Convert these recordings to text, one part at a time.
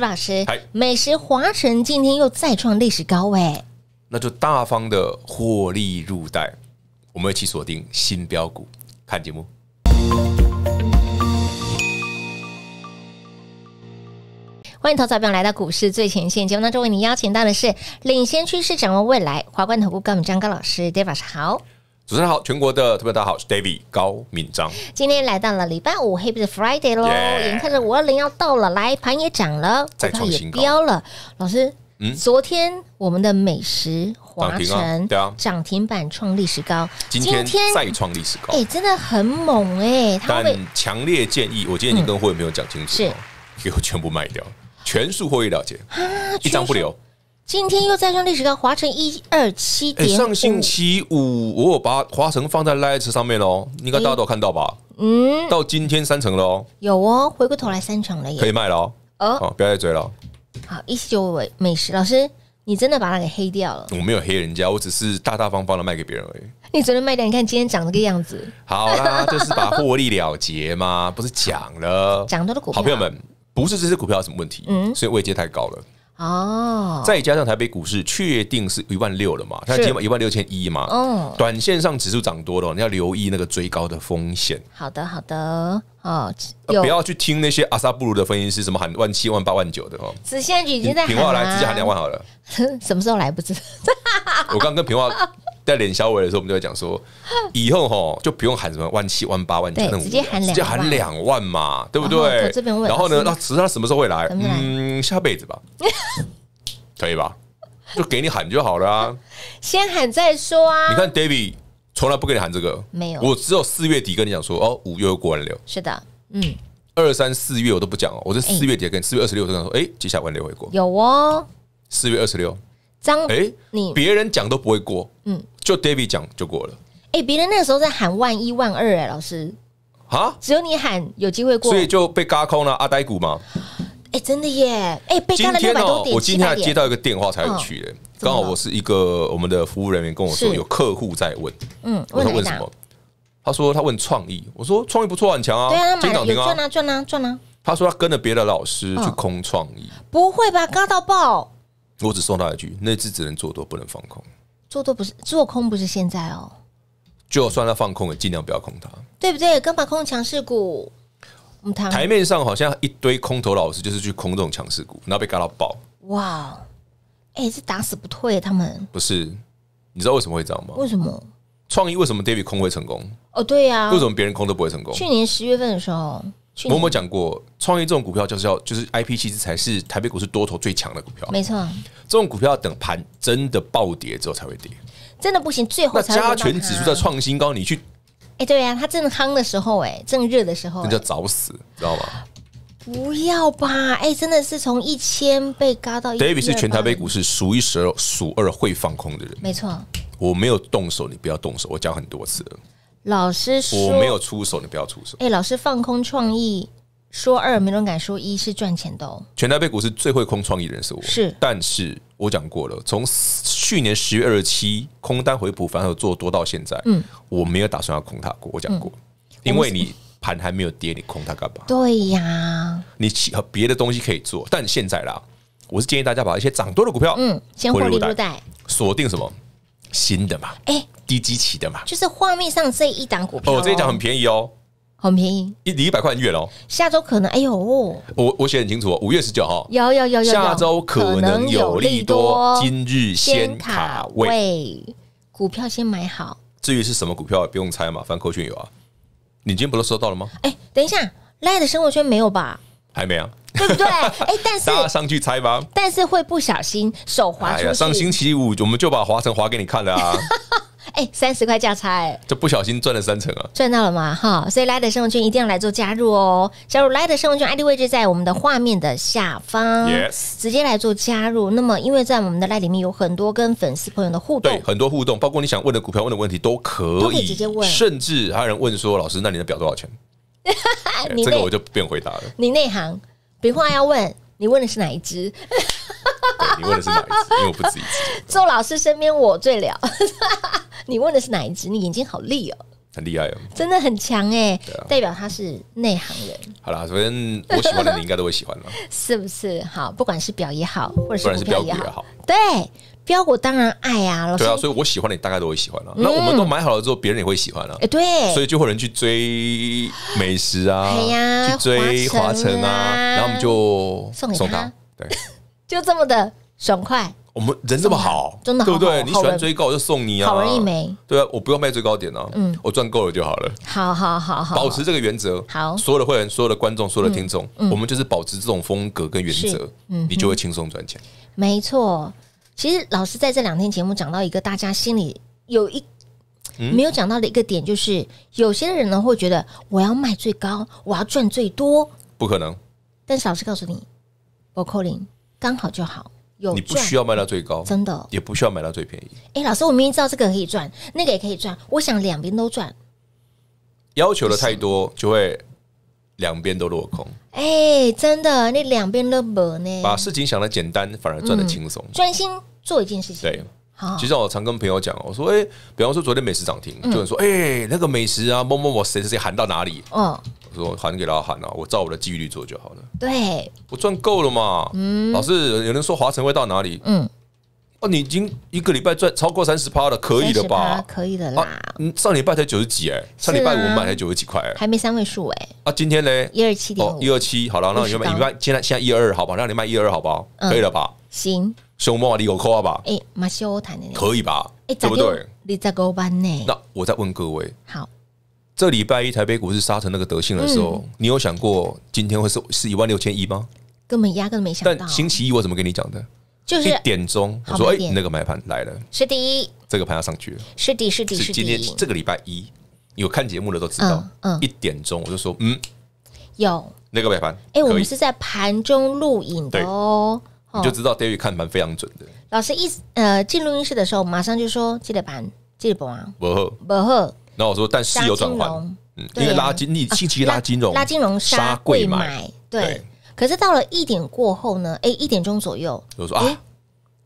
戴老师，美食华晨今天又再创历史高位，那就大方的获利入袋，我们一起锁定新标股，看节目。欢迎投资朋友来到股市最前线节目当中，为您邀请到的是领先趋势，掌握未来，华冠投顾高明章高老师，d 老师好。早上好，全国的特别大家好，我是 David 高敏章。今天来到了礼拜五，Happy 的 Friday 喽！眼看着五二零要到了，来盘也涨了，再创新高了。老师，嗯，昨天我们的美食华晨，对啊，涨停板创历史高，今天再创历史高，哎，真的很猛哎！但强烈建议，我天已经跟会员没有讲清楚，给我全部卖掉，全数会员了解，一张不留。今天又再创历史高，华晨一二七点上星期五我有把华晨放在 l i t 上面喽，应该大家都看到吧？嗯，到今天三成喽。有哦，回过头来三成了，可以卖了哦。哦，不要再追了。好，一七九尾美食老师，你真的把它给黑掉了？我没有黑人家，我只是大大方方的卖给别人而已。你只能卖掉，你看今天长这个样子。好啦，就是把获利了结嘛，不是讲了讲到的股。好朋友们，不是这只股票有什么问题，嗯，所以位阶太高了。哦，再加上台北股市确定是一万六了嘛？它起码一万六千一嘛。嗯，短线上指数涨多了，你要留意那个追高的风险。好的，好的，哦，不要去听那些阿萨布鲁的分析师，什么喊万七万八万九的哦。现在已经在平话来直接喊两万好了，什么时候来不知。我刚跟平话。在脸小伟的时候，我们就在讲说，以后哈就不用喊什么万七万八万，直接喊两万嘛，对不对？然后呢，那知道他什么时候会来？嗯，下辈子吧，可以吧？就给你喊就好了啊。先喊再说啊。你看 David 从来不跟你喊这个，没有。我只有四月底跟你讲说，哦，五月过完六，流。是的，嗯。二三四月我都不讲哦，我是四月底跟四月二十六跟他说，哎，接下来万六回国。有哦。四月二十六。张哎，你别人讲都不会过，嗯，就 David 讲就过了。哎，别人那个时候在喊万一万二哎，老师啊，只有你喊有机会过，所以就被嘎空了阿呆股吗？哎，真的耶！哎，今天呢，我今天接到一个电话才取的，刚好我是一个我们的服务人员跟我说有客户在问，嗯，问他问什么？他说他问创意，我说创意不错，很强啊，对啊，最近涨停啊，赚啊赚啊赚啊。他说他跟着别的老师去空创意，不会吧？嘎到爆！我只送他一句，那只只能做多，不能放空。做多不是做空，不是现在哦。就算他放空，也尽量不要空它，对不对？刚把空强势股，我们台面上好像一堆空头老师，就是去空这种强势股，然后被嘎到爆。哇，哎，是打死不退他们？不是，你知道为什么会这样吗？为什么？创意为什么 David 空会成功？哦，对呀，为什么别人空都不会成功？去年十月份的时候。某某讲过，创业这种股票就是要就是 I P 其实才是台北股市多头最强的股票。没错，这种股票等盘真的暴跌之后才会跌，真的不行，最后加权指数在创新高，你去哎，对呀，它正夯的时候，哎，正热的时候，那叫早死，知道吗？不要吧，哎，真的是从一千倍高到，David 一。是全台北股市数一数二会放空的人，没错，我没有动手，你不要动手，我讲很多次了。老师说我没有出手，你不要出手。哎，老师放空创意说二，没人敢说一是赚钱的。哦。全台北股市最会空创意的人是我，是。但是我讲过了，从去年十月二十七空单回补，反而做多到现在，嗯，我没有打算要空它过，我讲过，因为你盘还没有跌，你空它干嘛？对呀，你和别的东西可以做，但现在啦，我是建议大家把一些涨多的股票，嗯，先获利落袋，锁定什么？新的嘛，哎，低基期的嘛，就是画面上这一档股票，哦，这一档很便宜哦，很便宜，一离一百块很远哦。下周可能，哎呦，我我写很清楚，哦，五月十九号，有有有有，下周可能有利多，今日先卡位，股票先买好，至于是什么股票，不用猜嘛，翻扣讯有啊，你今天不是收到了吗？哎，等一下，赖的生活圈没有吧？还没啊。对不对？哎，但是大家上去猜吧。但是会不小心手滑。哎上星期五我们就把滑成滑给你看了啊。哎，三十块价差，就不小心赚了三成啊！赚到了吗？哈，所以来的 g h t 生活圈一定要来做加入哦。加入来的 g h t 生活圈 ID 位置在我们的画面的下方，直接来做加入。那么因为在我们的 l i 里面有很多跟粉丝朋友的互动，很多互动，包括你想问的股票问的问题都可以，可以直接问。甚至还有人问说：“老师，那你的表多少钱？” 这个我就不用回答了，你内行。比话要问，你问的是哪一只？你问的是哪一只？我不止一只。周老师身边我最了，你问的是哪一只？你眼睛好利哦。很厉害哦，真的很强哎，啊，代表他是内行人。好啦，首先我喜欢的应该都会喜欢了，是不是？好，不管是表也好，或者是标股也好，对，标股当然爱呀，对啊，所以我喜欢的大概都会喜欢了。那我们都买好了之后，别人也会喜欢了，哎，对，所以就会人去追美食啊，哎呀，去追华晨啊，然后我们就送给他，对，就这么的爽快。我们人这么好，真的对不对？你喜欢追高就送你啊，好人一枚。对啊，我不要卖最高点啊，嗯，我赚够了就好了，好好好好，保持这个原则，好，所有的会员、所有的观众、所有的听众，我们就是保持这种风格跟原则，嗯，你就会轻松赚钱。没错，其实老师在这两天节目讲到一个大家心里有一没有讲到的一个点，就是有些人呢会觉得我要卖最高，我要赚最多，不可能。但是老师告诉你，我扣零刚好就好。你不需要卖到最高，真的也不需要买到最便宜。哎，老师，我明明知道这个可以赚，那个也可以赚，我想两边都赚。要求的太多，就会两边都落空。哎，真的，那两边都不呢。把事情想的简单，反而赚的轻松。专心做一件事情。对。其实我常跟朋友讲，我说，哎，比方说昨天美食涨停，就说，哎，那个美食啊，某某某谁谁谁喊到哪里？嗯，我说喊给他喊啊，我照我的机遇率做就好了。对，我赚够了嘛。嗯，老师有人说华晨会到哪里？嗯，哦，你已经一个礼拜赚超过三十趴了，可以了吧？可以的啦。嗯，上礼拜才九十几哎，上礼拜五买才九十几块哎，还没三位数哎。啊，今天嘞，一二七点一二七好了，那有没有礼拜？现在现在一二二好吧？那你卖一二二好不好？可以了吧？行。熊猫，你有啊吧？哎，马修谈的。可以吧？哎，对不对？你在高班呢？那我再问各位。好，这礼拜一，台北股市杀成那个德性的时候，你有想过今天会是是一万六千一吗？根本压根没想。但星期一我怎么跟你讲的？就是一点钟，我说哎，那个买盘来了，是第一，这个盘要上去了，是第是第是今天这个礼拜一有看节目的都知道，嗯，一点钟我就说嗯，有那个买盘，哎，我们是在盘中录影的哦。你就知道 d a v i d 看盘非常准的。老师一呃进录音室的时候，马上就说记得盘，记得不啊？不喝，不喝。然后我说，但是有转换，因为拉金利近期拉金融，拉金融杀贵买，对。可是到了一点过后呢？哎，一点钟左右，我说啊，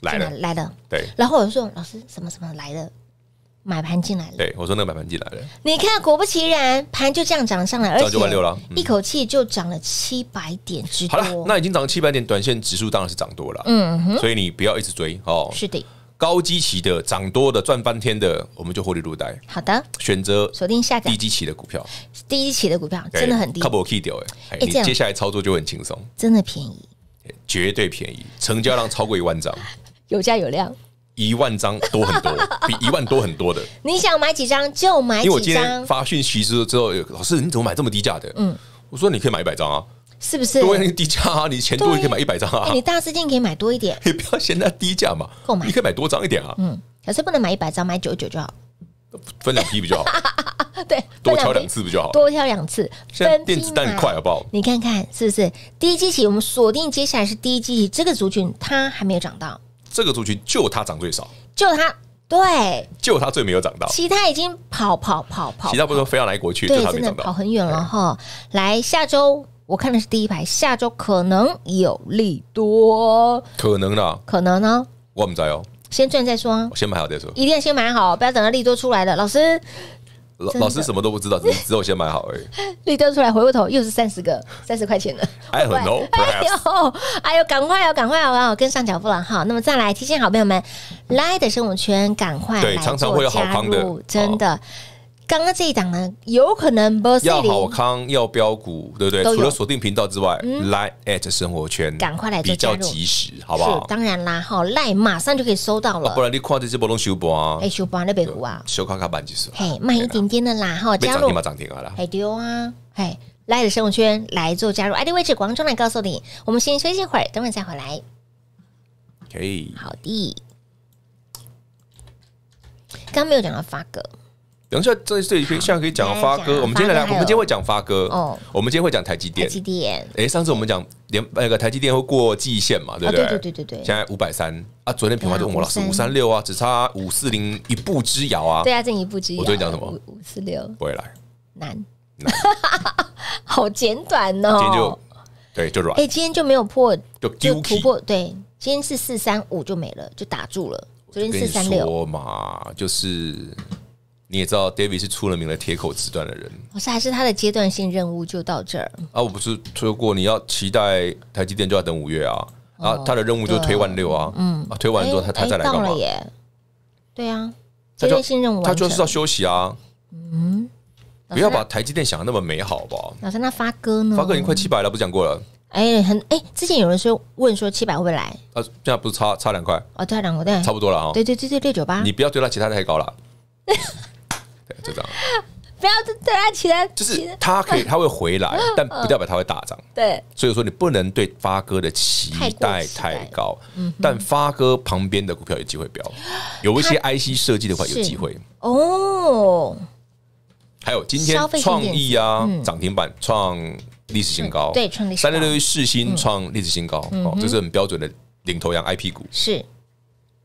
来了，来了，对。然后我就说，老师什么什么来了？买盘进来了，对，我说那个买盘进来了。你看，果不其然，盘就这样涨上来，而就六了，一口气就涨了七百点之多。好了，那已经涨七百点，短线指数当然是涨多了，嗯哼，所以你不要一直追哦。是的，高基期的涨多的赚翻天的，我们就获利入袋。好的，选择锁定下载低基期的股票，低基期的股票真的很低 c o u p key 掉哎，你接下来操作就很轻松，真的便宜，绝对便宜，成交量超过一万张，有价有量。一万张多很多，比一万多很多的。你想买几张就买，因为我今天发讯息之之后，老师你怎么买这么低价的？嗯，我说你可以买一百张啊，是不是？因为低价啊，你钱多也可以买一百张啊。你大资金可以买多一点，你 不要嫌它低价嘛，购买你可以买多张一点啊。嗯，可是不能买一百张，买九十九就好，分两批比较好。对，多挑两次比较好，多挑两次。分电子蛋快好不好？你看看是不是第一季期我们锁定接下来是第一季期这个族群，它还没有涨到。这个族群就它涨最少，就它对，就它最没有涨到。其他已经跑跑跑跑，其他不说，非要来国去，对它没涨到，跑很远了哈。来下周，我看的是第一排，下周可能有利多，可能啦，可能呢，我们在哦，先赚再说，先买好再说，一定要先买好，不要等到利多出来了，老师。老老师什么都不知道，只有先买好而已。你 得出来，回过头又是三十个，三十块钱的。哎很 a o 哎呦，哎呦，赶快啊，赶快啊，跟上脚步了哈。那么再来提醒好朋友们，来的生物圈，赶快对，常常会有好康的，真的。刚刚这一档呢，有可能要好康，要标股，对不对？除了锁定频道之外，，Line at 生活圈，赶快来，比较及时，好不好？当然啦，哈、l 好 e 马上就可以收到了。不然你看这只波龙小波啊，哎，小波那边股啊，小卡卡板及时，嘿，慢一点点的啦，好，加入，立马涨停啊啦，哎丢啊，嘿，来的生活圈来做加入，i d 位置，广州来告诉你，我们先休息一会儿，等会再回来。可以，好的。刚刚没有讲到发哥。等一下，这这一片现在可以讲发哥。我们今天来，我们今天会讲发哥。哦，我们今天会讲台积电。台积电，哎，上次我们讲连那个台积电会过季线嘛，对不对？对对对对对现在五百三啊，昨天平牌就问我了，是五三六啊，只差五四零一步之遥啊。对啊，这一步之遥。我昨天讲什么？五五四六不会来，难。好简短哦。今天就对，就软。哎，今天就没有破，就就突破。对，今天是四三五就没了，就打住了。昨天四三六嘛，就是。你也知道，David 是出了名的铁口直断的人。老师，还是他的阶段性任务就到这儿。啊，我不是说过你要期待台积电就要等五月啊，啊，他的任务就推完六啊，嗯，啊，推完之后他他再来干嘛？对啊，阶段性任务他就是要休息啊。嗯，不要把台积电想的那么美好吧。老师，那发哥呢？发哥已经快七百了，不是讲过了？哎，很哎，之前有人说问说七百会不会来？呃，现在不是差差两块？哦，差两块，差不多了啊。对对对对，六九八。你不要对他其他的太高了。对，就这样。不要对他期待，就是他可以，他会回来，但不代表他会大涨。对，所以说你不能对发哥的期待太高。嗯，但发哥旁边的股票有机会，飙，有一些 IC 设计的话，有机会哦。还有今天创意啊，涨停板创历史新高，对，创三六六四新创历史新高，哦，这是很标准的领头羊 IP 股是。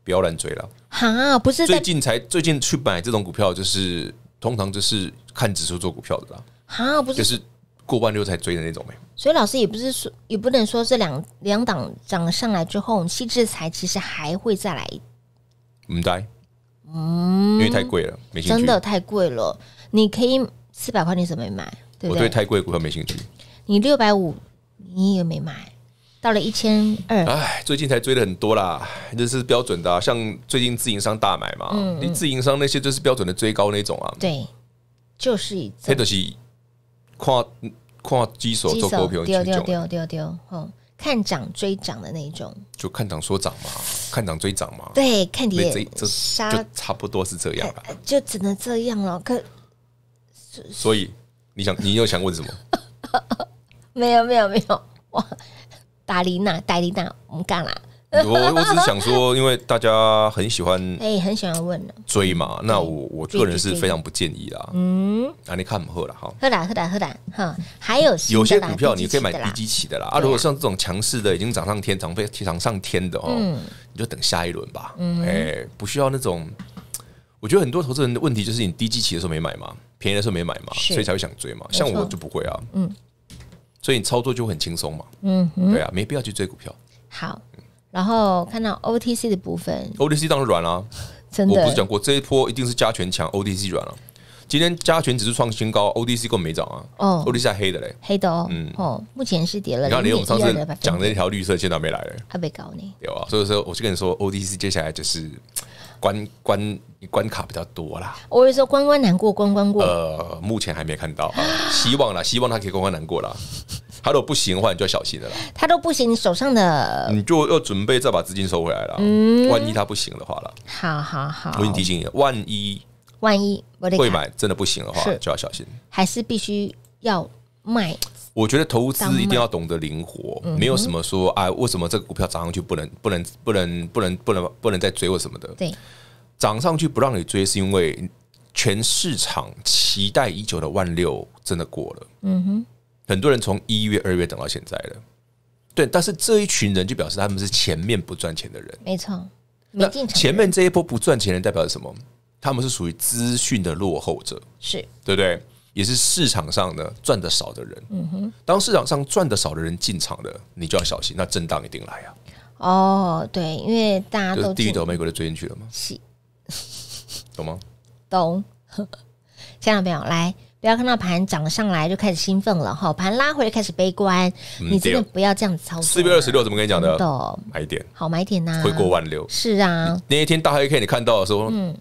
不要乱追了。哈，不是最近才最近去买这种股票，就是通常就是看指数做股票的啦。不是就是过半六才追的那种呗。所以老师也不是说也不能说这两两档涨上来之后，西制材其实还会再来。唔得，嗯，因为太贵了，没真的太贵了。你可以四百块你怎没买，我对太贵股票没兴趣。你六百五你也没买。到了一千二，哎，最近才追了很多啦，这是标准的，像最近自营商大买嘛，你自营商那些就是标准的追高那种啊，对，就是，那都是看看机手做股票，丢丢丢丢丢，哦，看涨追涨的那种，就看涨说涨嘛，看涨追涨嘛，对，看跌，这这杀，差不多是这样吧，就只能这样了。可，所以你想，你又想问什么？没有没有没有，哇！达琳娜，打琳娜，我们干啦！我我只是想说，因为大家很喜欢，哎，很喜欢问追嘛。那我我个人是非常不建议啦。嗯，那你看怎么喝了哈？喝了，喝了，喝了哈。还有有些股票你可以买低基期的啦。啊，如果像这种强势的已经涨上天、涨飞、涨上天的哦，你就等下一轮吧。哎，不需要那种。我觉得很多投资人的问题就是，你低基期的时候没买嘛，便宜的时候没买嘛，所以才会想追嘛。像我就不会啊。嗯。所以你操作就很轻松嘛，嗯，对啊，没必要去追股票。好，然后看到 OTC 的部分，OTC 当然软啦，真的，我不是讲过这一波一定是加权强，OTC 软了。今天加权只是创新高，OTC 更没涨啊，哦，OTC 是黑的嘞，黑的，哦。嗯，哦，目前是跌了。然后连我们上次讲的那条绿色线在没来了，还没搞呢，有啊，所以说我去跟你说，OTC 接下来就是。关关关卡比较多啦，我会说关关难过关关过。呃，目前还没看到啊，希望啦，希望他可以关关难过啦。他都不行的话，你就要小心了。他都不行，你手上的你就要准备再把资金收回来了。嗯，万一他不行的话了，好好好，我给你提醒，你，万一万一会买真的不行的话，就要小心，还是必须要卖。我觉得投资一定要懂得灵活，没有什么说啊，为什么这个股票涨上去不能不能不能不能不能不能再追或什么的？对，涨上去不让你追，是因为全市场期待已久的万六真的过了。嗯哼，很多人从一月、二月等到现在了，对，但是这一群人就表示他们是前面不赚钱的人，没错。那前面这一波不赚钱的代表什么？他们是属于资讯的落后者，是对不对？也是市场上呢赚的少的人，嗯哼。当市场上赚的少的人进场的，你就要小心，那震荡一定来啊。哦，对，因为大家都第一头美国都追进去了吗？是，懂吗？懂。家长朋友，来，不要看到盘涨上来就开始兴奋了，哈，盘拉回来开始悲观，你真的不要这样子操作。四月二十六怎么跟你讲的？买点，好买点呐。回过万六是啊。那一天大黑 K 你看到的时候，嗯，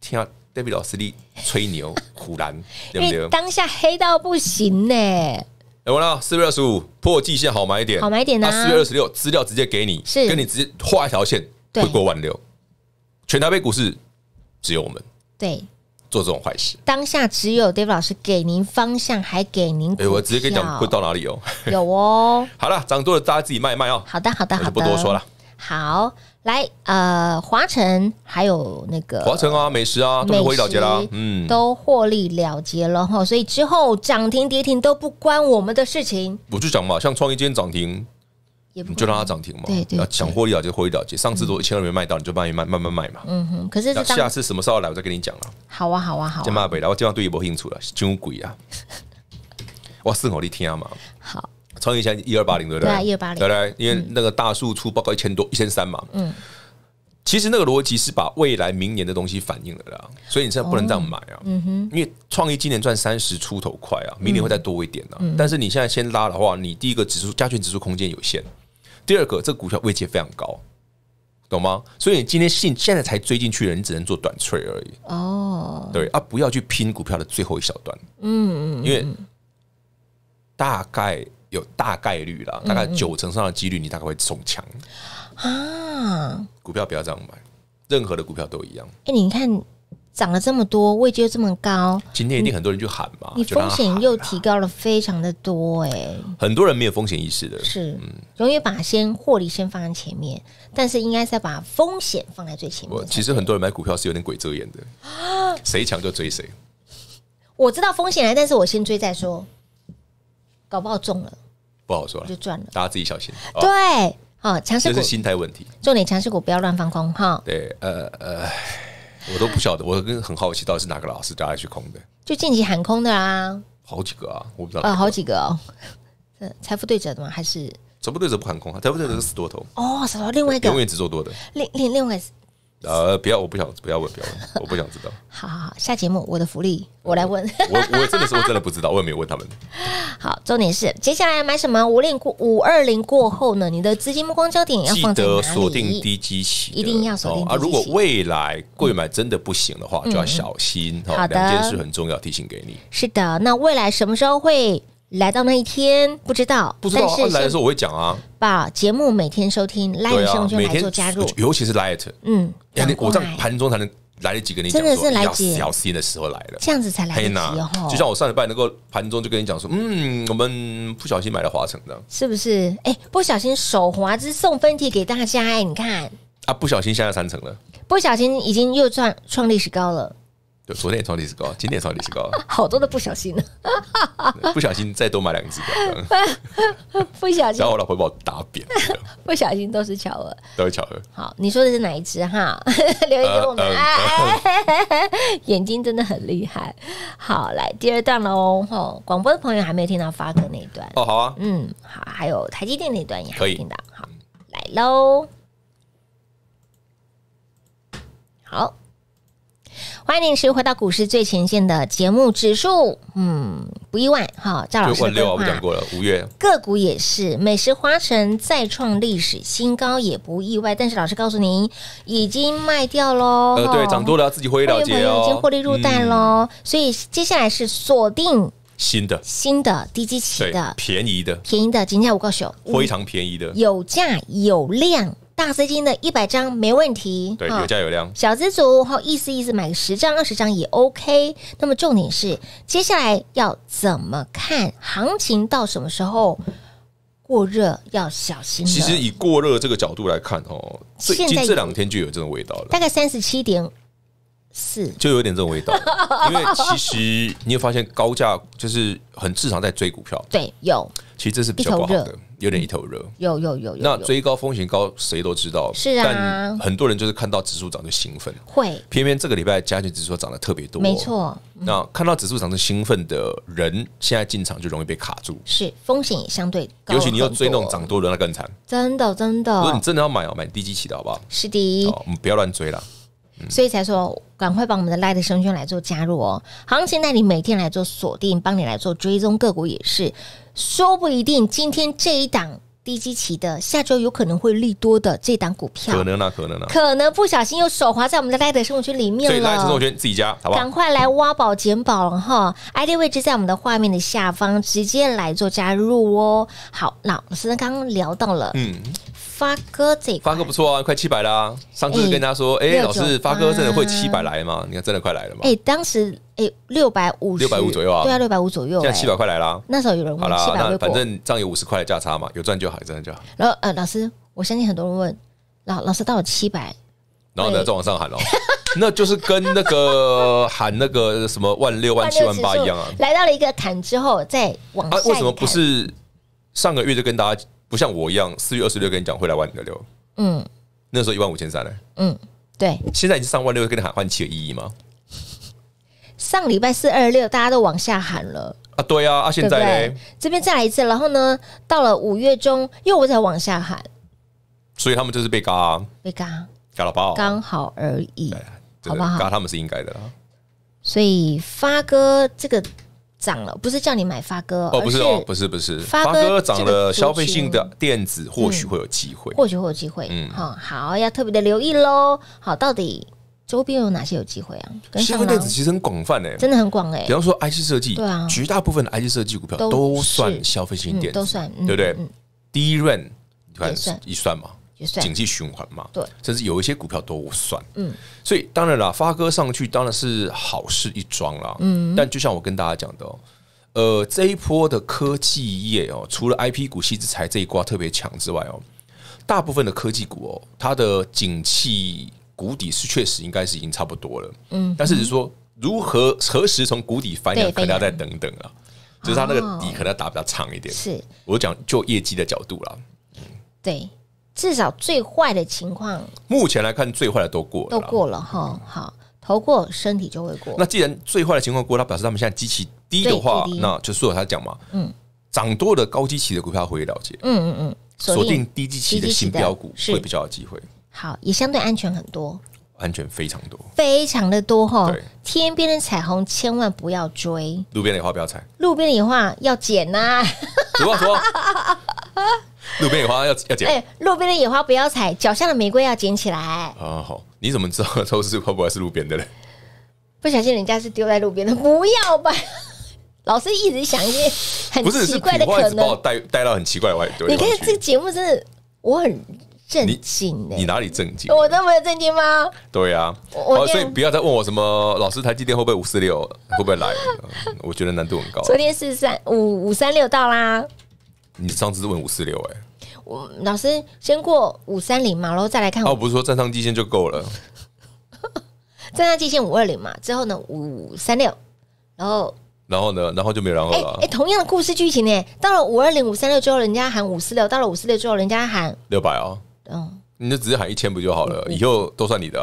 天啊。David 老师力吹牛虎栏，不为当下黑到不行呢。怎么了？四月二十五破季线好买一点，好买一点呢？四月二十六资料直接给你，跟你直接画一条线会过万六。全台北股市只有我们对做这种坏事，当下只有 David 老师给您方向，还给您。哎，我直接跟你讲会到哪里哦？有哦。好了，涨多了大家自己卖一卖哦。好的，好的，好的，不多说了。好。来，呃，华晨还有那个华晨啊，美食啊，都获利了结啦，嗯，都获利了结了哈，所以之后涨停跌停都不关我们的事情。我就讲嘛，像创一间涨停，你就让它涨停嘛，对对，要抢获利了结获利了结。上次都一千二没卖到，你就慢慢卖，慢慢卖嘛。嗯哼，可是下次什么时候来，我再跟你讲了。好啊，好啊，好。啊，再骂北来，我今晚对你没兴趣了，金乌鬼啊！我生活一听啊嘛。好。创意像一二八零对不对？对，一二八零对对？因为那个大数出报告一千多，一千三嘛。嗯，其实那个逻辑是把未来明年的东西反映了啦，所以你现在不能这样买啊。嗯哼，因为创意今年赚三十出头快啊，明年会再多一点啊。嗯，但是你现在先拉的话，你第一个指数加权指数空间有限，第二个这股票位阶非常高，懂吗？所以你今天信现在才追进去的，你只能做短追而已。哦，对啊，不要去拼股票的最后一小段。嗯嗯，因为大概。有大概率啦，大概九成上的几率，你大概会中枪啊！股票不要这样买，任何的股票都一样。哎，你看涨了这么多，位阶又这么高，今天一定很多人去喊嘛。你风险又提高了非常的多，哎，很多人没有风险意识的，是容易把先获利先放在前面，但是应该是要把风险放在最前面。其实很多人买股票是有点鬼遮眼的啊，谁强就追谁。我知道风险来，但是我先追再说。搞不好中了，不好说了，就赚了。大家自己小心。对，好强势股就是心态问题。重点强势股不要乱放空哈。对，呃呃，我都不晓得，我跟很好奇到底是哪个老师叫他去空的。就近期喊空的啦。好几个啊，我不知道。啊，好几个哦。嗯，财富对折的吗？还是财富对折不喊空？财富对折是死多头。哦，死多另外一个永远只做多的。另另另外。呃，不要，我不想不要问，不要问，我不想知道。好，好，好，下节目我的福利我来问。我，我真的是我真的不知道，我也没有问他们。好，重点是接下来买什么？五零过五二零过后呢？你的资金目光焦点要放在哪锁定低基期，一定要锁定啊，如果未来贵买真的不行的话，就要小心。好的，两件事很重要，提醒给你。是的，那未来什么时候会？来到那一天不知道，不知道，但来的时候我会讲啊。把节目每天收听，拉一商每来做加入，尤其是 l i t 嗯，我在盘中才能来得几，跟你真的是来小心的时候来了，这样子才来的时就像我上礼拜能够盘中就跟你讲说，嗯，我们不小心买了华城的，是不是？哎，不小心手滑，这是送分题给大家。哎，你看啊，不小心下了三层了，不小心已经又创创历史高了。对，昨天也唱历史科，高，今天也历史斯高，好多的不小心了，不小心再多买两只 不小心，然后我老婆把我打扁，不小心都是巧合，都是巧合。好，你说的是哪一只哈？留一给我们眼睛真的很厉害。好，来第二段喽。吼，广播的朋友还没有听到发哥那一段哦，好啊，嗯，好，还有台积电那一段也可以听到。好，来喽，好。欢迎您时回到股市最前线的节目指数，嗯，不意外。好，赵老师六我们讲过了，五月个股也是，美食华城再创历史新高也不意外。但是老师告诉您，已经卖掉喽。呃，对，涨多了自己会了解哦。已经获利入袋喽。所以接下来是锁定新的新的低基期的便宜的便宜的金价五克手，非常便宜的有价有量。大资金的一百张没问题，对，有价有量。小资族好意思意思买个十张二十张也 OK。那么重点是接下来要怎么看行情？到什么时候过热要小心？其实以过热这个角度来看哦，最在这两天就有这种味道了，大概三十七点四，就有点这种味道。因为其实你有发现高价就是很市场在追股票，对，有。其实这是比较好的。有点一头热，有有有有。那追高风险高，谁都知道。是啊，但很多人就是看到指数涨就兴奋，会。偏偏这个礼拜加权指数涨得特别多，没错。那看到指数涨就兴奋的人，现在进场就容易被卡住。是风险相对高，尤其你要追那种涨多的那更惨。真的真的，如果你真的要买哦，买低基期的好不好？是的。我们不要乱追了。所以才说，赶快把我们的 l i t 生圈来做加入哦。行情带你每天来做锁定，帮你来做追踪个股也是。说不一定，今天这一档低基期的，下周有可能会利多的这一档股票，可能呢，可能呢，可能不小心用手滑在我们的 l i t 生活圈里面了。所以 l i t 生圈自己加，好不好？赶快来挖宝捡宝了哈！ID 位置在我们的画面的下方，直接来做加入哦。好，那我们刚刚聊到了，嗯。发哥这发哥不错啊，快七百啦！上次跟他说，哎，老师，发哥真的会七百来吗？你看真的快来了吗？哎，当时哎，六百五，六百五左右啊，对啊，六百五左右。现在七百块来啦。那时候有人问七百那反正样有五十块的价差嘛，有赚就好，真的就好。然后呃，老师，我相信很多人问，老老师到了七百，然后呢再往上喊喽，那就是跟那个喊那个什么万六 万七万八一样啊，来到了一个坎之后再往。啊，为什么不是上个月就跟大家？不像我一样，四月二十六跟你讲会来玩你的六。嗯，那时候一万五千三呢，嗯，对。现在已经上万六，跟你喊换气有意义吗？上礼拜四二十六，大家都往下喊了。啊，对啊，啊现在嘞？这边再来一次，然后呢，到了五月中，又我在往下喊，所以他们就是被嘎，被嘎，嘎了包，刚好而已，好不好？嘎他们是应该的。所以发哥这个。涨了，不是叫你买发哥，哦不是哦，不是不是，发哥涨了，消费性的电子或许会有机会，或许会有机会，嗯，好要特别的留意喽。好，到底周边有哪些有机会啊？消费电子其实很广泛诶，真的很广诶。比方说 IC 设计，对啊，绝大部分的 IC 设计股票都算消费性电，都算对不对？第一算一算嘛。景气循环嘛，对，甚至有一些股票都算，嗯，所以当然了，发哥上去当然是好事一桩了，嗯，但就像我跟大家讲的哦，呃，这一波的科技业哦，除了 I P 股西之财这一卦特别强之外哦，大部分的科技股哦，它的景气谷底是确实应该是已经差不多了，嗯，但是说如何何时从谷底反转，可能要再等等啊，就是它那个底可能要打比较长一点。是我讲就业绩的角度了，对。至少最坏的情况，目前来看最坏的都过，都过了哈。好，头过身体就会过。那既然最坏的情况过，那表示他们现在基期低的话，那就说他讲嘛。嗯，涨多的高基期的股票会了解，嗯嗯嗯，锁定低基期的新标股会比较机会。好，也相对安全很多，安全非常多，非常的多哈。天边的彩虹千万不要追，路边的花不要踩，路边的花要捡呐。俗话说。路边野花要要捡，哎，路边的野花不要踩，脚下的玫瑰要捡起来。啊好，你怎么知道抽是会不会是路边的嘞？不小心人家是丢在路边的，不要吧。老师一直想一些很奇怪的可能，把我带带到很奇怪的外堆。你看这个节目，真的我很震惊你哪里震惊？我都没有震惊吗？对啊，所以不要再问我什么老师台积电会不会五四六会不会来？我觉得难度很高。昨天四三五五三六到啦。你上次是问五四六，哎。我老师先过五三零嘛，然后再来看。哦，不是说站上季线就够了，站上季线五二零嘛，之后呢五三六，然后然后呢，然后就没有然后了。哎，同样的故事剧情呢，到了五二零五三六之后，人家喊五四六，到了五四六之后，人家喊六百啊，嗯，你就直接喊一千不就好了？以后都算你的。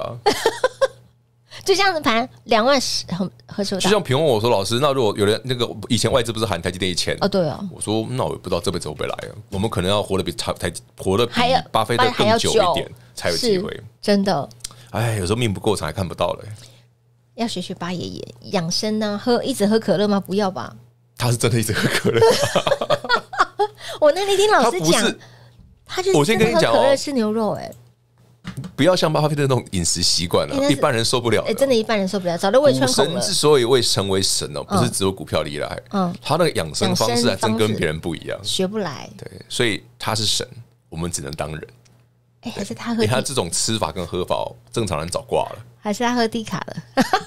就这样子，盘两万十很很少。就像平问我说：“老师，那如果有人那个以前外资不是喊台积电一千？”哦，对啊，我说：“那我不知道这辈子会不会来，我们可能要活得比台台活得比巴菲特更久一点才有机会。”真的。哎，有时候命不够长，还看不到了。要学学巴爷爷养生呢？喝一直喝可乐吗？不要吧。他是真的一直喝可乐。我那天听老师讲，他就是我先跟你讲，可乐吃牛肉，哎。不要像巴菲特那种饮食习惯了，一般人受不了。哎，真的，一般人受不了，早都胃穿孔神之所以会成为神呢，不是只有股票里来。嗯，他那个养生方式还真跟别人不一样，学不来。对，所以他是神，我们只能当人。还是他喝他这种吃法跟喝法，正常人早挂了。还是他喝低卡的，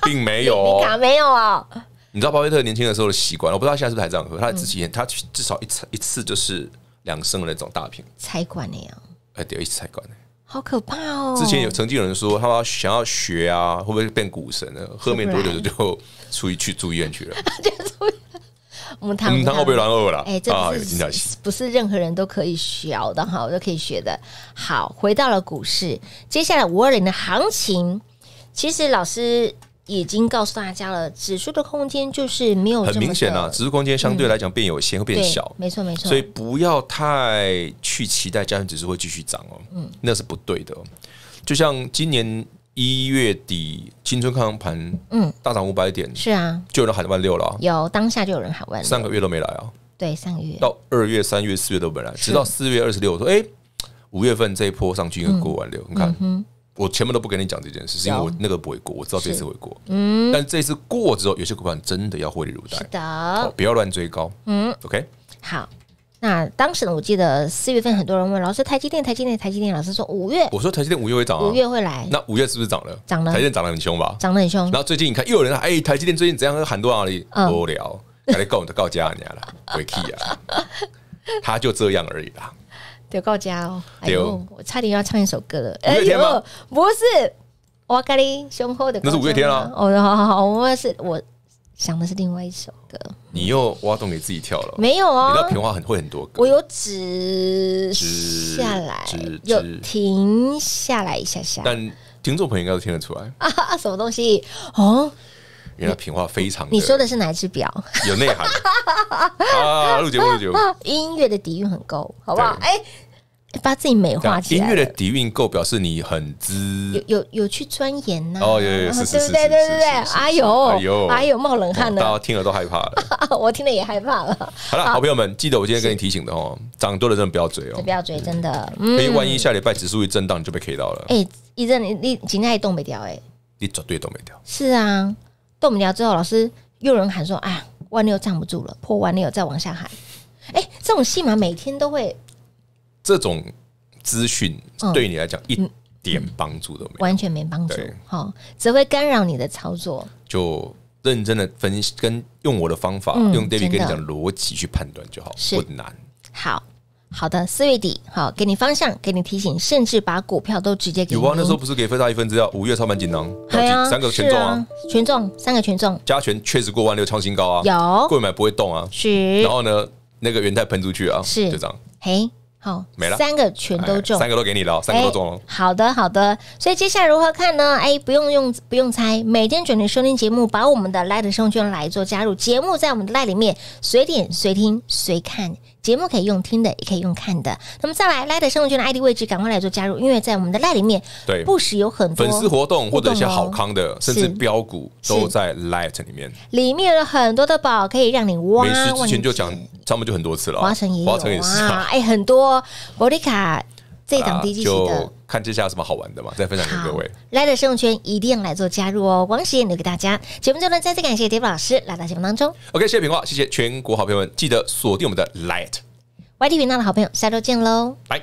并没有 低卡没有啊？你知道巴菲特年轻的时候的习惯？我不知道现在是不是还这样喝。他之前他至少一次一次就是两升的那种大瓶，才管那样。哎，对，一次才管的。好可怕哦！之前有曾经有人说，他想要学啊，会不会变股神呢？后面多久就出去去住院去了。我们堂堂不要乱二了。哎，这是不是任何人都可以学的哈？我都可以学的。好，回到了股市，接下来五二零的行情，其实老师。已经告诉大家了，指数的空间就是没有很明显了。指数空间相对来讲变有限，会变小。没错，没错。所以不要太去期待加庭指数会继续涨哦。嗯，那是不对的。就像今年一月底，青春康盘，嗯，大涨五百点，是啊，就有人喊万六了。有当下就有人喊万六，三个月都没来啊。对，三月到二月、三月、四月都没来，直到四月二十六，说哎，五月份这一波上去该过万六。你看。我前面都不跟你讲这件事，是因为我那个不会过，我知道这次会过。嗯，但这次过之后，有些股票真的要获利了是的，不要乱追高。嗯，OK。好，那当时我记得四月份很多人问老师：“台积电，台积电，台积电。”老师说：“五月。”我说：“台积电五月会涨，五月会来。”那五月是不是涨了？涨了，台积电涨得很凶吧？涨得很凶。然后最近你看，又有人哎，台积电最近怎样？喊多啊！你多聊，台积电告告价你家了，回 key 啊，他就这样而已啦。有告家哦！哎呦，我差点要唱一首歌了。哎有，不是我咖喱胸后的，那是五月天了。哦，好好好，我们是我想的是另外一首歌。你又挖洞给自己跳了？没有哦。你到平话很会很多歌，我有止下来，有停下来一下下。但听众朋友应该都听得出来啊，什么东西哦？原来平话非常。你说的是哪一支表？有内涵 啊！录节目录节目，音乐的底蕴很高，好不好？哎。把自己美化起来。音乐的底蕴够表示你很知有有有去钻研呐。哦，有有是是是是是是。哎呦哎呦，哎呦冒冷汗了。大家听了都害怕，了。我听了也害怕了。好了，好朋友们，记得我今天跟你提醒的哦，涨多了真的不要追哦，不要追，真的。万一下礼拜指数一震荡，你就被 K 到了。哎，一阵你你今天还动没掉哎，你绝对动没掉。是啊，动没掉之后，老师又有人喊说：“哎呀，万六站不住了，破万六再往下喊。”哎，这种戏码每天都会。这种资讯对你来讲一点帮助都没有，完全没帮助，好，只会干扰你的操作。就认真的分析，跟用我的方法，用 David 跟你讲逻辑去判断就好，不难。好好的四月底，好给你方向，给你提醒，甚至把股票都直接给你。那时候不是给飞大一份资料，五月超盘锦囊，对啊，三个权重啊，权重三个权重加权确实过万六创新高啊，有贵买不会动啊，是。然后呢，那个元泰喷出去啊，是就样，嘿。好，没了，三个全都中，三个都给你了，三个都中了。好的，好的，所以接下来如何看呢？哎，不用用，不用猜，每天准时收听节目，把我们的 Light 生活圈来做加入，节目在我们的 Light 里面，随点随听随看。节目可以用听的，也可以用看的。那么再来，Light 生活圈的 ID 位置，赶快来做加入，因为在我们的 Light 里面，对，不时有很多粉丝活动或者一些好康的，甚至标股都在 Light 里面，里面有很多的宝可以让你挖。之前就讲，他们就很多次了。华晨也是啊，哎，很多。博丽卡。这一档 d 级型的，看接下来有什么好玩的嘛？再分享给各位。来的生物圈一定要来做加入哦。王石也留给大家。节目中呢，再次感谢叠富老师来到节目当中。OK，谢谢平话，谢谢全国好朋友们，记得锁定我们的 Light Y T 频道的好朋友，下周见喽。拜。